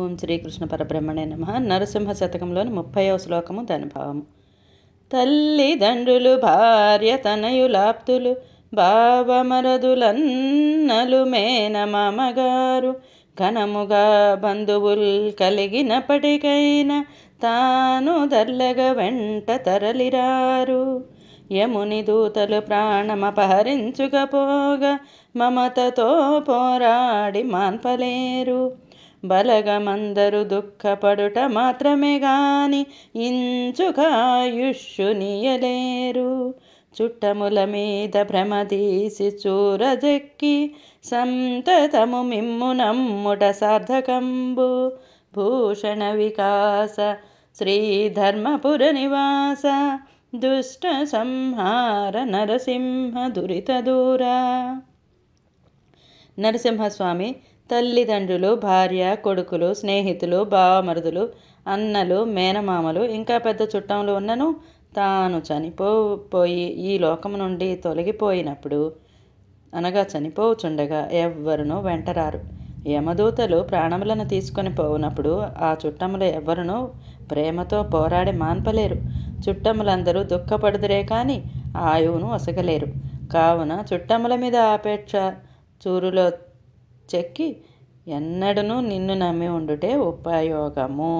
ఓం శ్రీకృష్ణ పరబ్రహ్మణే నమ నరసింహ శతకంలోని ముప్పైవ శ్లోకము దాని భావము తల్లిదండ్రులు భార్య తనయులాప్తులు మేన మామగారు ఘనముగా బంధువుల్ కలిగినప్పటికైనా తాను దర్లగ వెంట తరలిరారు యముని దూతలు ప్రాణమపహరించుకపోగా మమతతో పోరాడి మాన్పలేరు బలగమందరు దుఃఖపడుట మాత్రమే గాని ఇంచుకాయుష్యు నియలేరు చుట్టముల మీద భ్రమదీసి చూరజెక్కి సంతతము మిమ్ము నమ్ముట సార్థకంబు భూషణ వికాస శ్రీధర్మపుర నివాస దుష్ట సంహార నరసింహ దురిత దూరా నరసింహస్వామి తల్లిదండ్రులు భార్య కొడుకులు స్నేహితులు బావమరుదులు అన్నలు మేనమామలు ఇంకా పెద్ద చుట్టంలో ఉన్నను తాను చనిపోయి ఈ లోకం నుండి తొలగిపోయినప్పుడు అనగా చనిపోవచ్చుండగా ఎవ్వరునూ వెంటరారు యమదూతలు ప్రాణములను తీసుకొని పోవునప్పుడు ఆ చుట్టములు ఎవరునూ ప్రేమతో పోరాడి మాన్పలేరు చుట్టములందరూ దుఃఖపడుదురే కానీ ఆయువును వసగలేరు కావున చుట్టముల మీద ఆపేక్ష చూరులో చెక్కి ఎన్నడను నిన్ను నమ్మి ఉండుటే ఉపయోగము